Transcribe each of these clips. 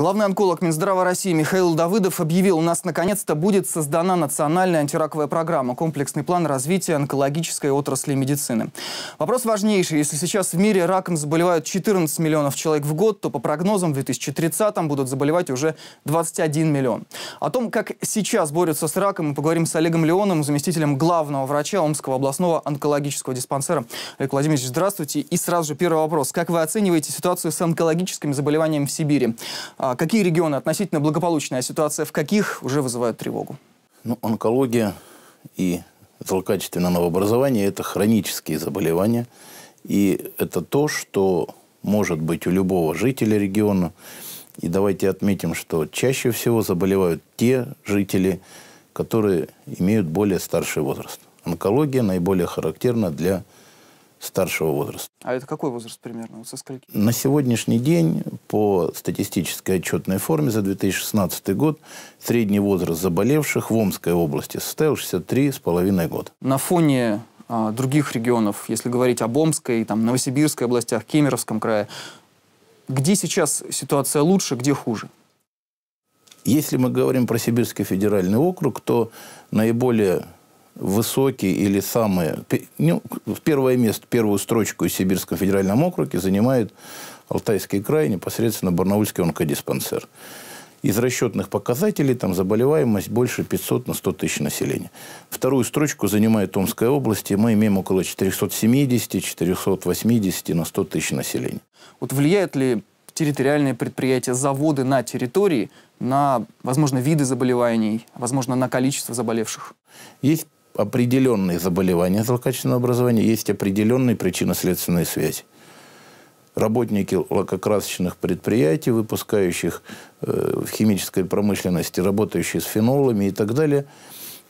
Главный онколог Минздрава России Михаил Давыдов объявил, у нас наконец-то будет создана национальная антираковая программа «Комплексный план развития онкологической отрасли медицины». Вопрос важнейший. Если сейчас в мире раком заболевают 14 миллионов человек в год, то по прогнозам в 2030-м будут заболевать уже 21 миллион. О том, как сейчас борются с раком, мы поговорим с Олегом Леоном, заместителем главного врача Омского областного онкологического диспансера. Олег Владимирович, здравствуйте. И сразу же первый вопрос. Как вы оцениваете ситуацию с онкологическими заболеваниями в Сибири? А, а какие регионы относительно благополучная ситуация, в каких уже вызывают тревогу? Ну, онкология и злокачественное новообразование – это хронические заболевания. И это то, что может быть у любого жителя региона. И давайте отметим, что чаще всего заболевают те жители, которые имеют более старший возраст. Онкология наиболее характерна для старшего возраста. А это какой возраст примерно? Вот со скольки? На сегодняшний день по статистической отчетной форме за 2016 год средний возраст заболевших в Омской области составил 63,5 года. На фоне а, других регионов, если говорить об Омской, там, Новосибирской областях, Кемеровском крае, где сейчас ситуация лучше, где хуже? Если мы говорим про Сибирский федеральный округ, то наиболее высокие или самые... Ну, в первое место, первую строчку в Сибирском федеральном округе занимает Алтайский край, непосредственно Барнаульский онкодиспансер. Из расчетных показателей там заболеваемость больше 500 на 100 тысяч населения. Вторую строчку занимает Омская область, и мы имеем около 470-480 на 100 тысяч населения. Вот влияет ли территориальные предприятия, заводы на территории на, возможно, виды заболеваний, возможно, на количество заболевших? Есть определенные заболевания злокачественного образования, есть определенные причинно-следственные связи. Работники лакокрасочных предприятий, выпускающих э, в химической промышленности, работающие с фенолами и так далее,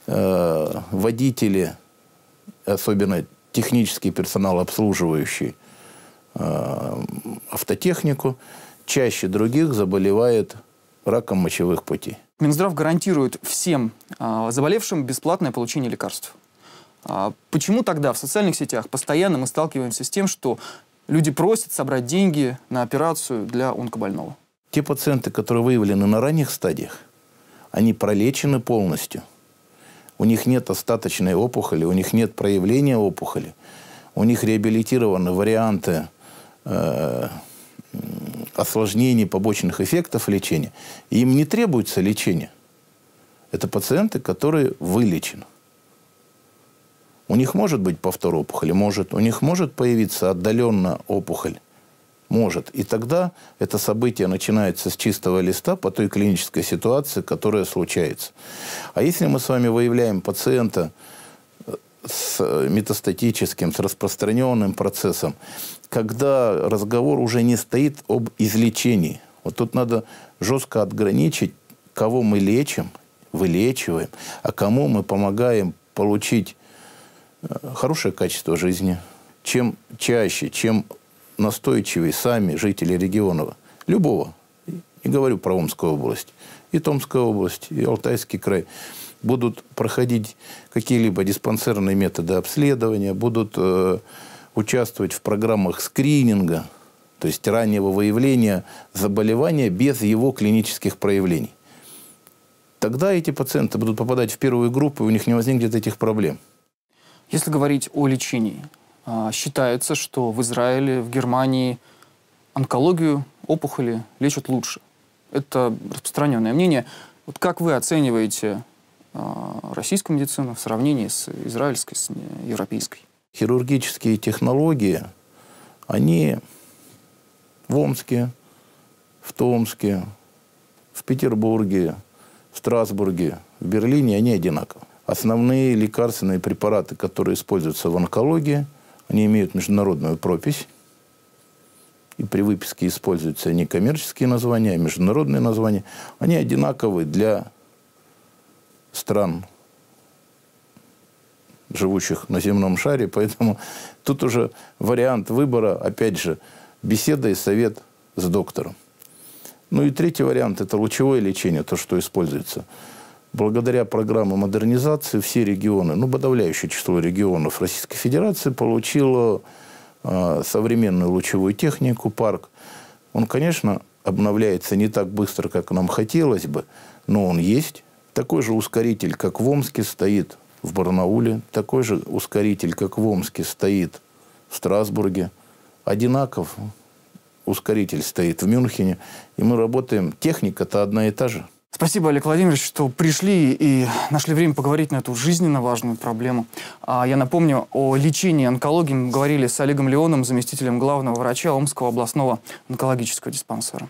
э, водители, особенно технический персонал, обслуживающий э, автотехнику, чаще других заболевает раком мочевых путей. Минздрав гарантирует всем а, заболевшим бесплатное получение лекарств. А, почему тогда в социальных сетях постоянно мы сталкиваемся с тем, что люди просят собрать деньги на операцию для онкобольного? Те пациенты, которые выявлены на ранних стадиях, они пролечены полностью. У них нет остаточной опухоли, у них нет проявления опухоли, у них реабилитированы варианты э, осложнений, побочных эффектов лечения. им не требуется лечение. Это пациенты, которые вылечены. У них может быть повтор опухоли? Может. У них может появиться отдаленно опухоль? Может. И тогда это событие начинается с чистого листа по той клинической ситуации, которая случается. А если мы с вами выявляем пациента, с э, метастатическим, с распространенным процессом, когда разговор уже не стоит об излечении. Вот тут надо жестко отграничить, кого мы лечим, вылечиваем, а кому мы помогаем получить э, хорошее качество жизни. Чем чаще, чем настойчивее сами жители регионов, любого, не говорю про Омскую область, и Томскую область, и Алтайский край – будут проходить какие-либо диспансерные методы обследования, будут э, участвовать в программах скрининга, то есть раннего выявления заболевания без его клинических проявлений. Тогда эти пациенты будут попадать в первую группу, и у них не возникнет этих проблем. Если говорить о лечении, а, считается, что в Израиле, в Германии онкологию, опухоли лечат лучше. Это распространенное мнение. Вот как вы оцениваете а, российской медицины в сравнении с израильской, с европейской. Хирургические технологии, они в Омске, в Томске, в Петербурге, в Страсбурге, в Берлине, они одинаковы. Основные лекарственные препараты, которые используются в онкологии, они имеют международную пропись. И при выписке используются не коммерческие названия, а международные названия. Они одинаковы для стран, живущих на земном шаре, поэтому тут уже вариант выбора, опять же, беседа и совет с доктором. Ну и третий вариант – это лучевое лечение, то, что используется. Благодаря программе модернизации все регионы, ну, подавляющее число регионов Российской Федерации получило э, современную лучевую технику, парк. Он, конечно, обновляется не так быстро, как нам хотелось бы, но он есть. Такой же ускоритель, как в Омске, стоит в Барнауле. Такой же ускоритель, как в Омске, стоит в Страсбурге. Одинаков ускоритель стоит в Мюнхене. И мы работаем. Техника-то одна и та же. Спасибо, Олег Владимирович, что пришли и нашли время поговорить на эту жизненно важную проблему. А, я напомню, о лечении онкологии мы говорили с Олегом Леоном, заместителем главного врача Омского областного онкологического диспансера.